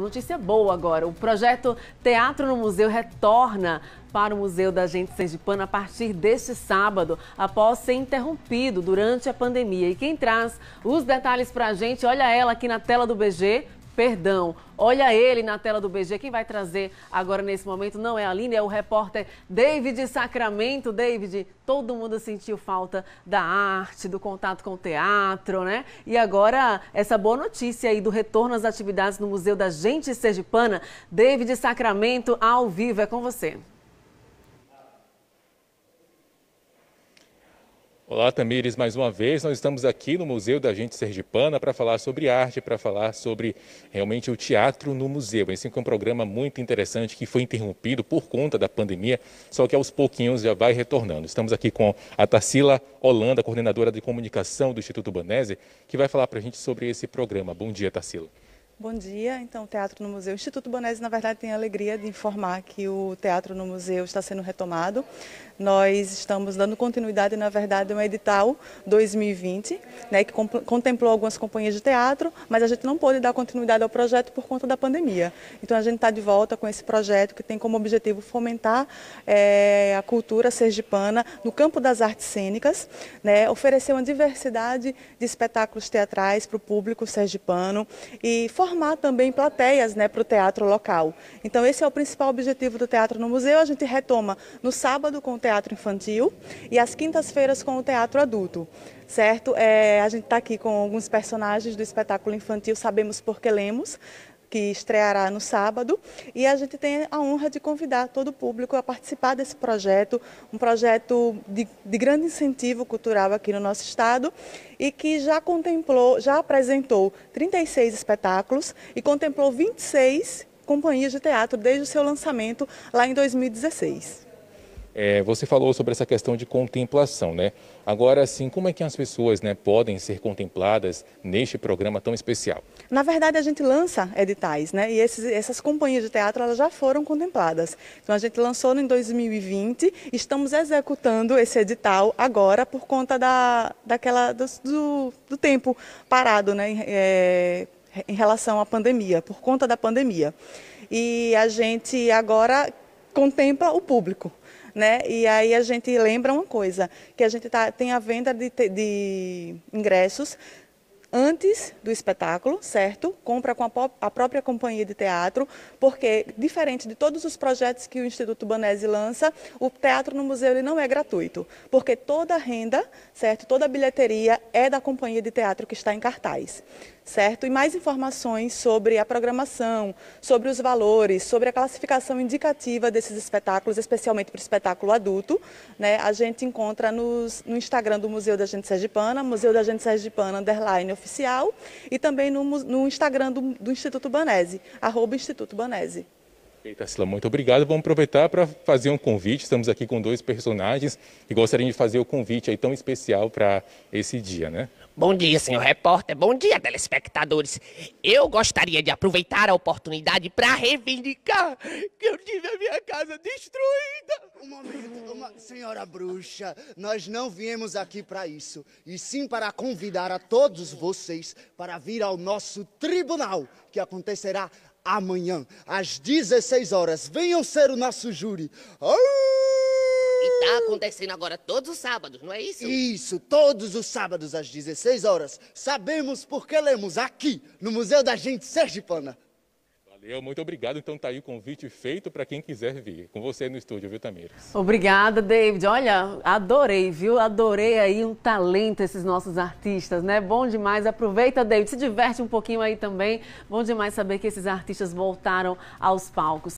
Notícia boa agora. O projeto Teatro no Museu retorna para o Museu da Gente Sergipana a partir deste sábado, após ser interrompido durante a pandemia. E quem traz os detalhes para a gente, olha ela aqui na tela do BG, perdão. Olha ele na tela do BG. Quem vai trazer agora nesse momento não é a Aline, é o repórter David Sacramento. David, todo mundo sentiu falta da arte, do contato com o teatro, né? E agora, essa boa notícia aí do retorno às atividades no Museu da Gente Sergipana. David Sacramento, ao vivo, é com você. Olá, Tamires, mais uma vez. Nós estamos aqui no Museu da Gente Sergipana para falar sobre arte, para falar sobre realmente o teatro no museu. Esse é um programa muito interessante que foi interrompido por conta da pandemia, só que aos pouquinhos já vai retornando. Estamos aqui com a Tarsila Holanda, coordenadora de comunicação do Instituto Banese, que vai falar para a gente sobre esse programa. Bom dia, Tarsila. Bom dia. Então, Teatro no Museu. O Instituto Bonese, na verdade, tem a alegria de informar que o Teatro no Museu está sendo retomado. Nós estamos dando continuidade, na verdade, a um edital 2020, né, que contemplou algumas companhias de teatro, mas a gente não pôde dar continuidade ao projeto por conta da pandemia. Então, a gente está de volta com esse projeto que tem como objetivo fomentar é, a cultura sergipana no campo das artes cênicas, né, oferecer uma diversidade de espetáculos teatrais para o público sergipano e formar formar também plateias né, para o teatro local. Então esse é o principal objetivo do Teatro no Museu. A gente retoma no sábado com o Teatro Infantil e às quintas-feiras com o Teatro Adulto certo? É, a gente está aqui com alguns personagens do espetáculo infantil Sabemos Porque Lemos, que estreará no sábado. E a gente tem a honra de convidar todo o público a participar desse projeto, um projeto de, de grande incentivo cultural aqui no nosso estado e que já contemplou, já apresentou 36 espetáculos e contemplou 26 companhias de teatro desde o seu lançamento lá em 2016. É, você falou sobre essa questão de contemplação, né? Agora, sim, como é que as pessoas né, podem ser contempladas neste programa tão especial? Na verdade, a gente lança editais, né? E esses, essas companhias de teatro elas já foram contempladas. Então, a gente lançou em 2020, estamos executando esse edital agora por conta da, daquela, do, do, tempo parado, né? É, em relação à pandemia, por conta da pandemia. E a gente agora contempla o público né? E aí a gente lembra uma coisa, que a gente tá, tem a venda de, de ingressos antes do espetáculo, certo? Compra com a, a, própria companhia de teatro, porque diferente de todos os projetos que o Instituto Banese lança, o teatro no museu ele não é gratuito, porque toda a renda, certo? Toda a bilheteria é da companhia de teatro que está em cartaz certo? E mais informações sobre a programação, sobre os valores, sobre a classificação indicativa desses espetáculos, especialmente para o espetáculo adulto, né? A gente encontra nos, no Instagram do Museu da Gente Sergipana, Museu da Gente Sergipana underline oficial, e também no, no Instagram do, do, Instituto Banese, arroba Instituto Banese. Eita, muito obrigado. Vamos aproveitar para fazer um convite. Estamos aqui com dois personagens e gostariam de fazer o convite aí tão especial para esse dia, né? Bom dia, senhor repórter. Bom dia, telespectadores. Eu gostaria de aproveitar a oportunidade para reivindicar que eu tive a minha casa destruída. Um momento, uma... senhora bruxa, nós não viemos aqui para isso, e sim para convidar a todos vocês para vir ao nosso tribunal, que acontecerá amanhã, às 16 horas. Venham ser o nosso júri. Oh! E tá acontecendo agora todos os sábados, não é isso? Isso, todos os sábados às 16 horas. Sabemos porque lemos aqui, no Museu da Gente Sergipana. Valeu, muito obrigado. Então tá aí o convite feito para quem quiser vir. Com você no estúdio, viu, Tamires? Obrigada, David. Olha, adorei, viu? Adorei aí um talento esses nossos artistas, né? Bom demais. Aproveita, David, se diverte um pouquinho aí também. Bom demais saber que esses artistas voltaram aos palcos.